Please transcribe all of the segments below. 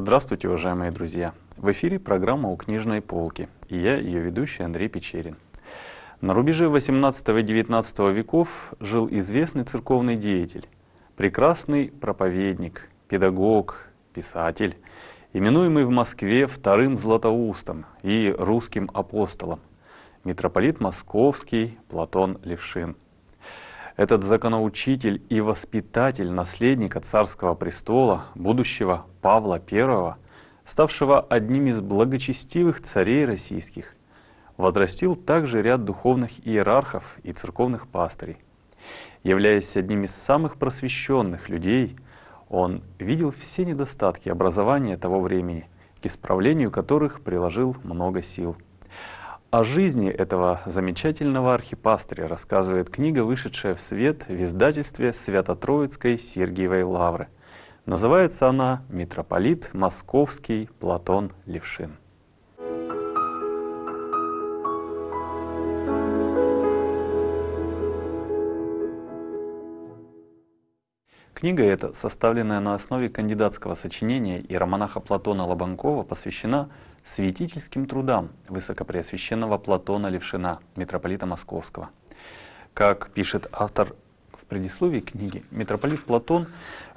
Здравствуйте, уважаемые друзья! В эфире программа «У книжной полки» и я, ее ведущий Андрей Печерин. На рубеже 18 и 19 веков жил известный церковный деятель, прекрасный проповедник, педагог, писатель, именуемый в Москве вторым Златоустом и русским апостолом, митрополит Московский Платон Левшин – этот законоучитель и воспитатель наследника царского престола, будущего Павла I, ставшего одним из благочестивых царей российских, возрастил также ряд духовных иерархов и церковных пастырей. Являясь одним из самых просвещенных людей, он видел все недостатки образования того времени, к исправлению которых приложил много сил – о жизни этого замечательного архипастыря рассказывает книга, вышедшая в свет в издательстве Свято-Троицкой Сергиевой Лавры. Называется она «Митрополит Московский Платон Левшин». Книга эта, составленная на основе кандидатского сочинения и романаха Платона Лобанкова, посвящена святительским трудам высокопреосвященного Платона Левшина, митрополита Московского. Как пишет автор в предисловии книги, митрополит Платон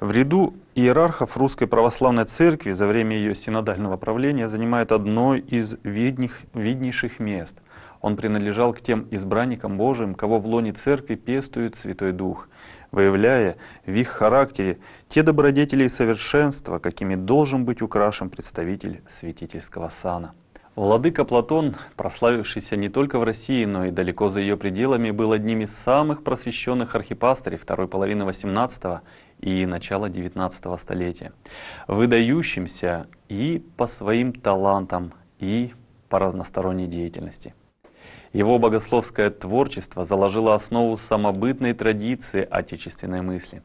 в ряду иерархов Русской Православной Церкви за время ее синодального правления занимает одно из видних, виднейших мест. Он принадлежал к тем избранникам Божьим, кого в лоне Церкви пестует Святой Дух — выявляя в их характере те добродетели и совершенства, какими должен быть украшен представитель святительского сана. Владыка Платон, прославившийся не только в России, но и далеко за ее пределами, был одним из самых просвещенных архипастырей второй половины XVIII и начала XIX столетия, выдающимся и по своим талантам, и по разносторонней деятельности – его богословское творчество заложило основу самобытной традиции отечественной мысли.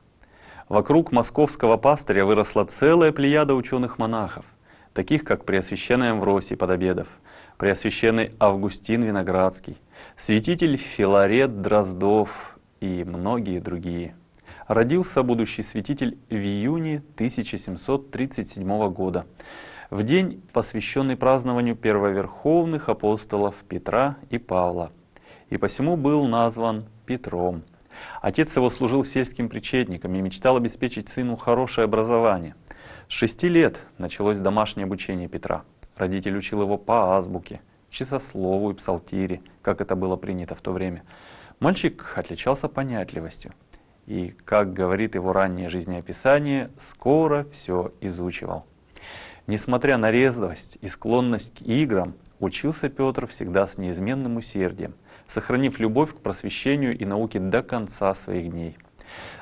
Вокруг московского пастыря выросла целая плеяда ученых-монахов, таких как Преосвященный Амвросий Подобедов, Преосвященный Августин Виноградский, святитель Филарет Дроздов и многие другие. Родился будущий святитель в июне 1737 года в день, посвященный празднованию первоверховных апостолов Петра и Павла, и посему был назван Петром. Отец его служил сельским причетником и мечтал обеспечить сыну хорошее образование. С шести лет началось домашнее обучение Петра. Родитель учил его по азбуке, часослову и псалтире, как это было принято в то время. Мальчик отличался понятливостью и, как говорит его раннее жизнеописание, скоро все изучивал. Несмотря на резвость и склонность к играм, учился Петр всегда с неизменным усердием, сохранив любовь к просвещению и науке до конца своих дней.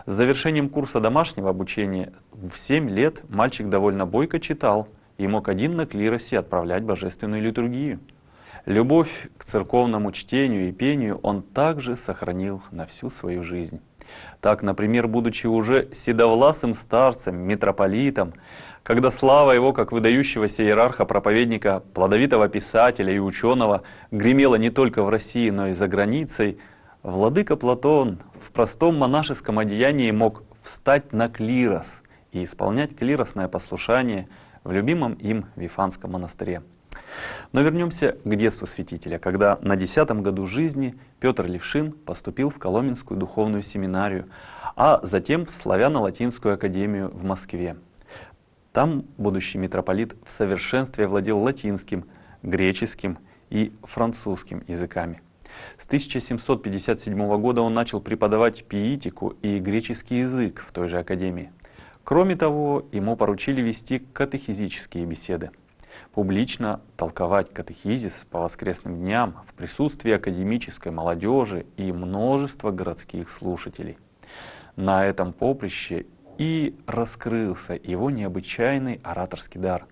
С завершением курса домашнего обучения в 7 лет мальчик довольно бойко читал и мог один на клиросе отправлять божественную литургию. Любовь к церковному чтению и пению он также сохранил на всю свою жизнь. Так, например, будучи уже седовласым старцем, митрополитом, когда слава его как выдающегося иерарха-проповедника, плодовитого писателя и ученого гремела не только в России, но и за границей, владыка Платон в простом монашеском одеянии мог встать на клирос и исполнять клиросное послушание в любимом им Вифанском монастыре – но вернемся к детству святителя, когда на десятом году жизни Петр Левшин поступил в Коломенскую духовную семинарию, а затем в Славяно-Латинскую академию в Москве. Там будущий митрополит в совершенстве владел латинским, греческим и французским языками. С 1757 года он начал преподавать пиитику и греческий язык в той же академии. Кроме того, ему поручили вести катехизические беседы – публично толковать катехизис по воскресным дням в присутствии академической молодежи и множества городских слушателей. На этом поприще и раскрылся его необычайный ораторский дар.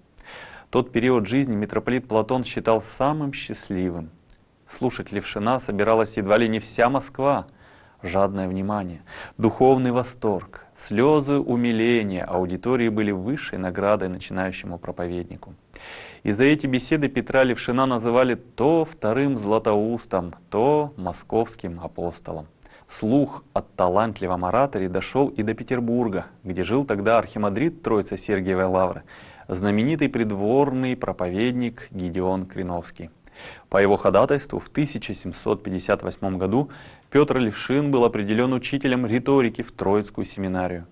Тот период жизни митрополит Платон считал самым счастливым. Слушать Левшина собиралась едва ли не вся Москва — жадное внимание, духовный восторг, слезы умиления аудитории были высшей наградой начинающему проповеднику. И за эти беседы Петра Левшина называли то вторым златоустом, то московским апостолом. Слух от талантливом ораторе дошел и до Петербурга, где жил тогда архимандрит Троица Сергиевой Лавры, знаменитый придворный проповедник Гедеон Криновский. По его ходатайству в 1758 году Петр Левшин был определен учителем риторики в Троицкую семинарию.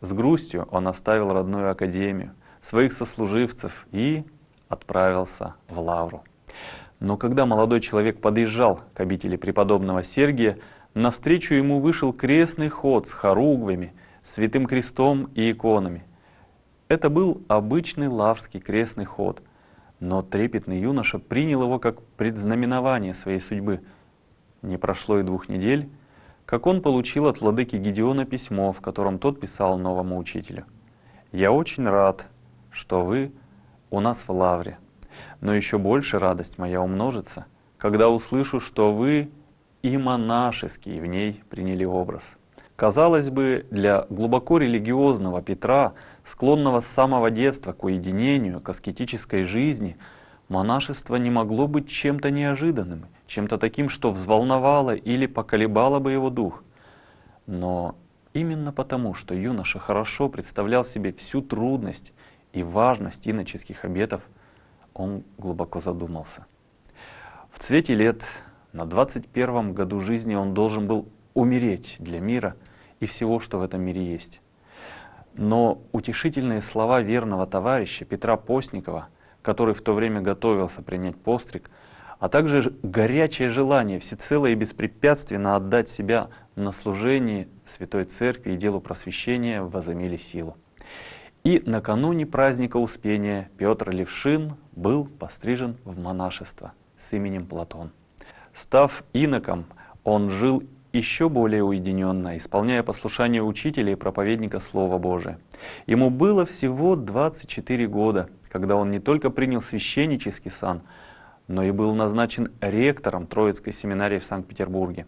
С грустью он оставил родную академию, своих сослуживцев и отправился в Лавру. Но когда молодой человек подъезжал к обители преподобного Сергия, навстречу ему вышел крестный ход с хоругвами, святым крестом и иконами. Это был обычный лаврский крестный ход – но трепетный юноша принял его как предзнаменование своей судьбы. Не прошло и двух недель, как он получил от владыки Гедеона письмо, в котором тот писал новому учителю. «Я очень рад, что вы у нас в Лавре, но еще больше радость моя умножится, когда услышу, что вы и монашеский в ней приняли образ». Казалось бы, для глубоко религиозного Петра – склонного с самого детства к уединению, к аскетической жизни, монашество не могло быть чем-то неожиданным, чем-то таким, что взволновало или поколебало бы его дух. Но именно потому, что юноша хорошо представлял себе всю трудность и важность иноческих обетов, он глубоко задумался. В цвете лет на 21 году жизни он должен был умереть для мира и всего, что в этом мире есть. Но утешительные слова верного товарища Петра Постникова, который в то время готовился принять постриг, а также горячее желание всецело и беспрепятственно отдать себя на служение Святой Церкви и делу просвещения возымели силу. И накануне праздника Успения Петр Левшин был пострижен в монашество с именем Платон. Став иноком, он жил еще более уединенно, исполняя послушание учителя и проповедника Слова Божия. Ему было всего 24 года, когда он не только принял священнический сан, но и был назначен ректором Троицкой семинарии в Санкт-Петербурге.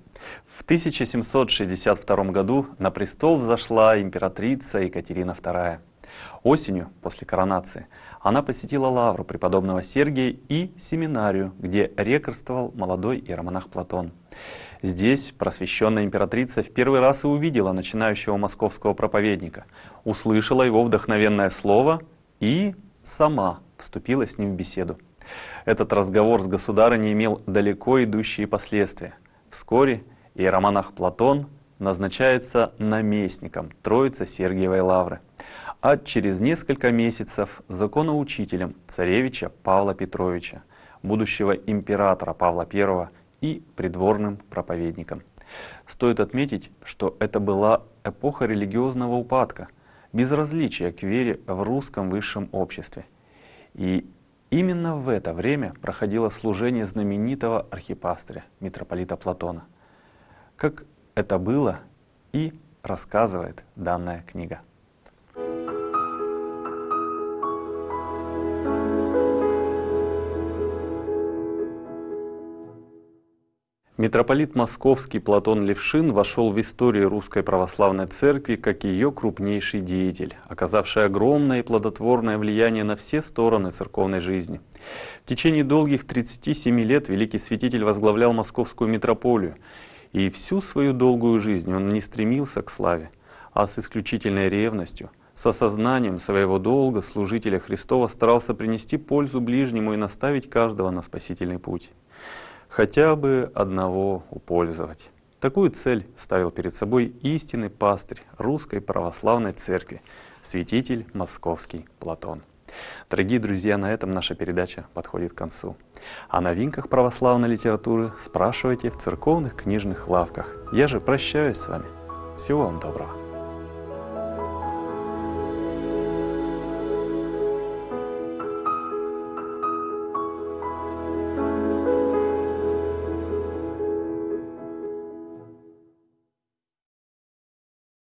В 1762 году на престол взошла императрица Екатерина II. Осенью, после коронации, она посетила лавру преподобного Сергия и семинарию, где рекорствовал молодой иеромонах Платон – Здесь просвещенная императрица в первый раз и увидела начинающего московского проповедника, услышала его вдохновенное слово и сама вступила с ним в беседу. Этот разговор с государыней имел далеко идущие последствия. Вскоре и Романах Платон назначается наместником Троицы Сергиевой Лавры, а через несколько месяцев законоучителем царевича Павла Петровича, будущего императора Павла I и придворным проповедникам. Стоит отметить, что это была эпоха религиозного упадка, безразличия к вере в русском высшем обществе. И именно в это время проходило служение знаменитого архипастыря, митрополита Платона. Как это было и рассказывает данная книга. Митрополит Московский Платон Левшин вошел в историю Русской Православной Церкви как ее крупнейший деятель, оказавший огромное и плодотворное влияние на все стороны церковной жизни. В течение долгих 37 лет великий святитель возглавлял Московскую митрополию, и всю свою долгую жизнь он не стремился к славе, а с исключительной ревностью, с осознанием своего долга служителя Христова старался принести пользу ближнему и наставить каждого на спасительный путь хотя бы одного упользовать. Такую цель ставил перед собой истинный пастырь Русской Православной Церкви, святитель Московский Платон. Дорогие друзья, на этом наша передача подходит к концу. О новинках православной литературы спрашивайте в церковных книжных лавках. Я же прощаюсь с вами. Всего вам доброго.